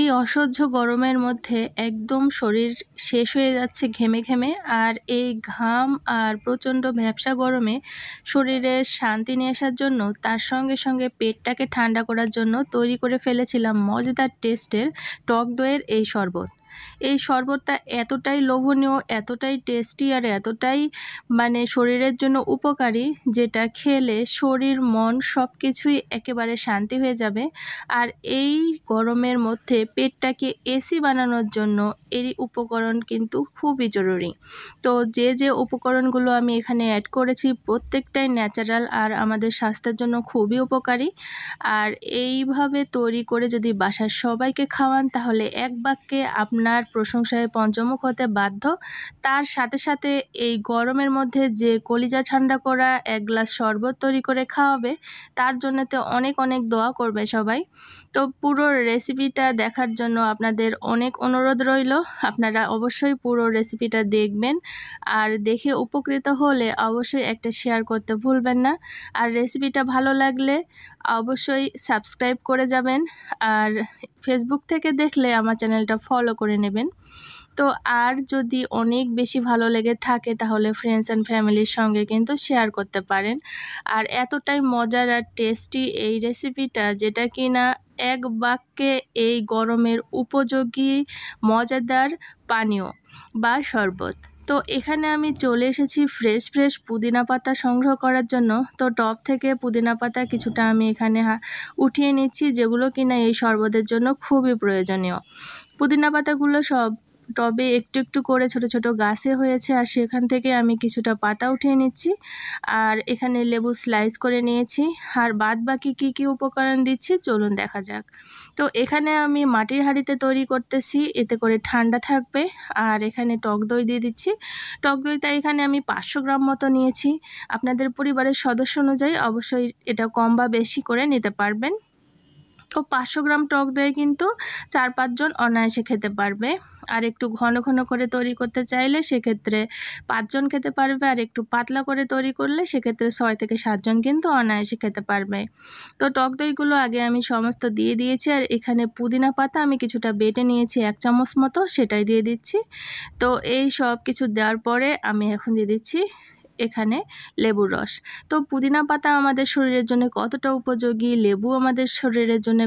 এই অসহ্য গরমের মধ্যে একদম শরীর শেষ হয়ে যাচ্ছে ঘেমে ঘেমে আর এই ঘাম আর প্রচণ্ড ভ্যাবসা গরমে শরীরে শান্তি নিয়ে আসার জন্য তার সঙ্গে সঙ্গে পেটটাকে ঠান্ডা করার জন্য তৈরি করে ফেলেছিলাম মজাদার টেস্টের টক দইয়ের এই শরবত এই শরবতটা এতটাই লোভনীয় এতটাই টেস্টি আর এতটাই মানে শরীরের জন্য উপকারী যেটা খেলে শরীর মন সব কিছুই একেবারে শান্তি হয়ে যাবে আর এই গরমের মধ্যে পেটটাকে এসি বানানোর জন্য এরই উপকরণ কিন্তু খুবই জরুরি তো যে যে উপকরণগুলো আমি এখানে অ্যাড করেছি প্রত্যেকটাই ন্যাচারাল আর আমাদের স্বাস্থ্যের জন্য খুবই উপকারী আর এইভাবে তৈরি করে যদি বাসার সবাইকে খাওয়ান তাহলে এক বাক্যে আপনার রান্নার প্রশংসায় পঞ্চমুখ হতে বাধ্য তার সাথে সাথে এই গরমের মধ্যে যে কলিজা ঠান্ডা করা এক গ্লাস শরবত তৈরি করে খাওয়াবে তার জন্য তো অনেক অনেক দোয়া করবে সবাই তো পুরো রেসিপিটা দেখার জন্য আপনাদের অনেক অনুরোধ রইল আপনারা অবশ্যই পুরো রেসিপিটা দেখবেন আর দেখে উপকৃত হলে অবশ্যই একটা শেয়ার করতে ভুলবেন না আর রেসিপিটা ভালো লাগলে অবশ্যই সাবস্ক্রাইব করে যাবেন আর ফেসবুক থেকে দেখলে আমার চ্যানেলটা ফলো করে করে নেবেন তো আর যদি অনেক বেশি ভালো লেগে থাকে তাহলে ফ্রেন্ডস অ্যান্ড ফ্যামিলির সঙ্গে কিন্তু শেয়ার করতে পারেন আর এতটাই মজার আর টেস্টি এই রেসিপিটা যেটা কি না এক বাক্যে এই গরমের উপযোগী মজাদার পানীয় বা শরবত তো এখানে আমি চলে এসেছি ফ্রেশ ফ্রেশ পুদিনা পাতা সংগ্রহ করার জন্য তো টপ থেকে পুদিনা পাতা কিছুটা আমি এখানে উঠিয়ে নিচ্ছি যেগুলো কিনা এই শরবতের জন্য খুবই প্রয়োজনীয় পুদিনা পাতাগুলো সব টবে একটু একটু করে ছোট ছোট গাছে হয়েছে আর সেখান থেকে আমি কিছুটা পাতা উঠিয়ে নিচ্ছি আর এখানে লেবু স্লাইস করে নিয়েছি আর বাদ বাকি কী কী উপকরণ দিচ্ছি চলুন দেখা যাক তো এখানে আমি মাটির হাঁড়িতে তৈরি করতেছি এতে করে ঠান্ডা থাকবে আর এখানে টক দই দিয়ে দিচ্ছি টক দইটা এখানে আমি পাঁচশো গ্রাম মতো নিয়েছি আপনাদের পরিবারের সদস্য অনুযায়ী অবশ্যই এটা কম বা বেশি করে নিতে পারবেন তো পাঁচশো গ্রাম টক দই কিন্তু চার পাঁচজন অনায়াসে খেতে পারবে আর একটু ঘন ঘন করে তৈরি করতে চাইলে সেক্ষেত্রে পাঁচজন খেতে পারবে আর একটু পাতলা করে তৈরি করলে সেক্ষেত্রে ছয় থেকে সাতজন কিন্তু অনায়াসে খেতে পারবে তো টক দইগুলো আগে আমি সমস্ত দিয়ে দিয়েছি আর এখানে পুদিনা পাতা আমি কিছুটা বেটে নিয়েছি এক চামচ মতো সেটাই দিয়ে দিচ্ছি তো এই সব কিছু দেওয়ার পরে আমি এখন দিয়ে দিচ্ছি এখানে লেবুর রস তো পুদিনা পাতা আমাদের শরীরের জন্য কতটা উপযোগী লেবু আমাদের শরীরের জন্য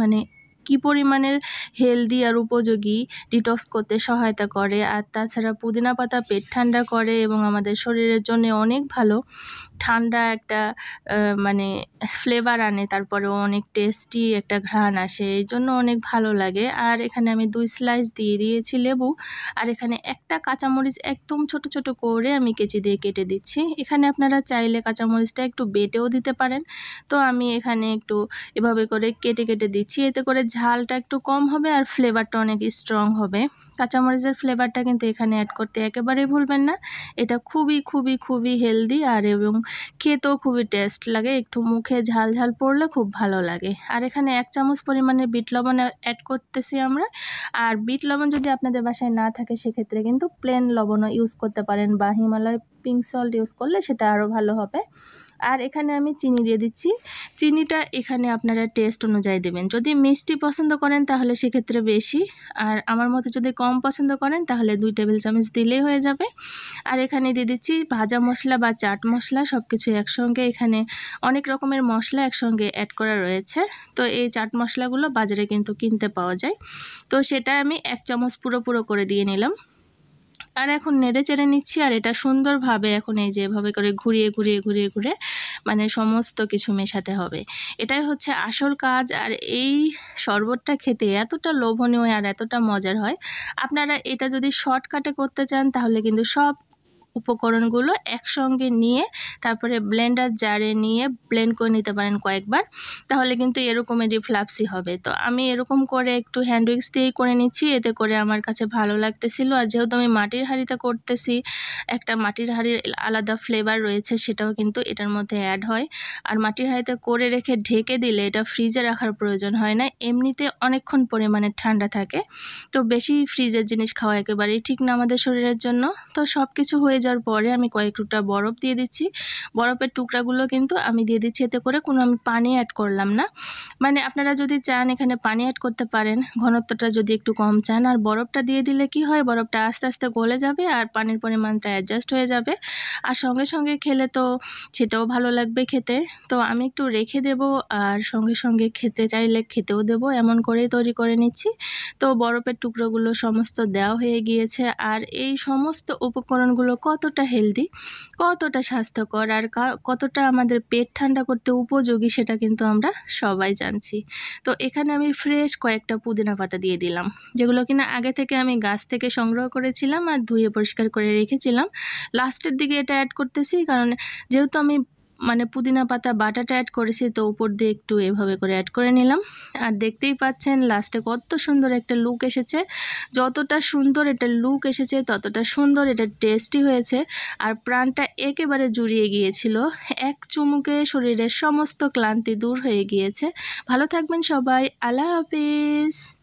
মানে কি পরিমাণের হেলদি আর উপযোগী ডিটক্স করতে সহায়তা করে আর তাছাড়া পুদিনা পাতা পেট ঠান্ডা করে এবং আমাদের শরীরের জন্য অনেক ভালো ঠান্ডা একটা মানে ফ্লেভার আনে তারপরেও অনেক টেস্টি একটা ঘ্রাণ আসে এই জন্য অনেক ভালো লাগে আর এখানে আমি দুই স্লাইস দিয়ে দিয়েছি লেবু আর এখানে একটা কাঁচামরিচ একদম ছোট ছোট করে আমি কেচি দিয়ে কেটে দিচ্ছি এখানে আপনারা চাইলে কাঁচামরিচটা একটু বেটেও দিতে পারেন তো আমি এখানে একটু এভাবে করে কেটে কেটে দিচ্ছি এতে করে ঝালটা একটু কম হবে আর ফ্লেভারটা অনেক স্ট্রং হবে কাঁচামরিচের ফ্লেভারটা কিন্তু এখানে অ্যাড করতে একেবারেই ভুলবেন না এটা খুবই খুবই খুবই হেলদি আর এবং খেতেও খুবই টেস্ট লাগে একটু মুখে ঝাল ঝাল পড়লে খুব ভালো লাগে আর এখানে এক চামচ পরিমাণে বিট লবণ অ্যাড করতেছি আমরা আর বিট লবণ যদি আপনাদের বাসায় না থাকে সেক্ষেত্রে কিন্তু প্লেন লবণও ইউজ করতে পারেন বা হিমালয় পিঙ্ক সল্ট ইউজ করলে সেটা আরও ভালো হবে আর এখানে আমি চিনি দিয়ে দিচ্ছি চিনিটা এখানে আপনারা টেস্ট অনুযায়ী দেবেন যদি মিষ্টি পছন্দ করেন তাহলে সেক্ষেত্রে বেশি আর আমার মতো যদি কম পছন্দ করেন তাহলে দুই টেবিল চামচ দিলেই হয়ে যাবে আর এখানে দিয়ে দিচ্ছি ভাজা মশলা বা চাট মশলা সব কিছু একসঙ্গে এখানে অনেক রকমের মশলা একসঙ্গে অ্যাড করা রয়েছে তো এই চাট মশলাগুলো বাজারে কিন্তু কিনতে পাওয়া যায় তো সেটা আমি এক চামচ পুরো পুরো করে দিয়ে নিলাম আর এখন নেড়ে চেড়ে নিচ্ছি আর এটা সুন্দরভাবে এখন এই যে এভাবে করে ঘুরিয়ে ঘুরিয়ে ঘুরিয়ে ঘুরে মানে সমস্ত কিছু মেশাতে হবে এটাই হচ্ছে আসল কাজ আর এই শরবতটা খেতে এতটা লোভনীয় আর এতটা মজার হয় আপনারা এটা যদি শর্টকাটে করতে চান তাহলে কিন্তু সব উপকরণগুলো একসঙ্গে নিয়ে তারপরে ব্লেন্ডার জারে নিয়ে ব্লেন্ড করে নিতে পারেন কয়েকবার তাহলে কিন্তু এরকমেরই ফ্লাপসি হবে তো আমি এরকম করে একটু হ্যান্ড উইক্স দিয়েই করে নিচ্ছি এতে করে আমার কাছে ভালো লাগতেছিল আর যেহেতু আমি মাটির হাঁড়িতে করতেছি একটা মাটির হাঁড়ির আলাদা ফ্লেভার রয়েছে সেটাও কিন্তু এটার মধ্যে অ্যাড হয় আর মাটির হাঁড়িতে করে রেখে ঢেকে দিলে এটা ফ্রিজে রাখার প্রয়োজন হয় না এমনিতে অনেকক্ষণ পরিমাণে ঠান্ডা থাকে তো বেশি ফ্রিজের জিনিস খাওয়া একেবারেই ঠিক না আমাদের শরীরের জন্য তো সব কিছু হয়ে যাওয়ার পরে আমি কয়েক টুকরা বরফ দিয়ে দিচ্ছি বরফের টুকরাগুলো কিন্তু আমি দিয়ে দিচ্ছি এতে করে কোনো আমি পানি অ্যাড করলাম না মানে আপনারা যদি চান এখানে পানি অ্যাড করতে পারেন ঘনত্বটা যদি একটু কম চান আর বরফটা দিয়ে দিলে কি হয় বরফটা আস্তে আস্তে গলে যাবে আর পানির পরিমাণটা অ্যাডজাস্ট হয়ে যাবে আর সঙ্গে সঙ্গে খেলে তো সেটাও ভালো লাগবে খেতে তো আমি একটু রেখে দেব আর সঙ্গে সঙ্গে খেতে চাইলে খেতেও দেব এমন করেই তৈরি করে নিচ্ছি তো বরফের টুকরোগুলো সমস্ত দেওয়া হয়ে গিয়েছে আর এই সমস্ত উপকরণগুলো কতটা হেলদি কতটা স্বাস্থ্যকর আর কতটা আমাদের পেট ঠান্ডা করতে উপযোগী সেটা কিন্তু আমরা সবাই জানছি তো এখানে আমি ফ্রেশ কয়েকটা পুদিনা পাতা দিয়ে দিলাম যেগুলো কিনা আগে থেকে আমি গাছ থেকে সংগ্রহ করেছিলাম আর ধুয়ে পরিষ্কার করে রেখেছিলাম লাস্টের দিকে এটা অ্যাড করতেছি কারণ যেহেতু আমি মানে পুদিনা পাতা বাটাটা অ্যাড করেছি তো উপর দিয়ে একটু এভাবে করে অ্যাড করে নিলাম আর দেখতেই পাচ্ছেন লাস্টে কত সুন্দর একটা লুক এসেছে যতটা সুন্দর এটা লুক এসেছে ততটা সুন্দর এটা টেস্টি হয়েছে আর প্রাণটা একেবারে জুড়িয়ে গিয়েছিল এক চুমুকে শরীরের সমস্ত ক্লান্তি দূর হয়ে গিয়েছে ভালো থাকবেন সবাই আল্লাহ হাফিজ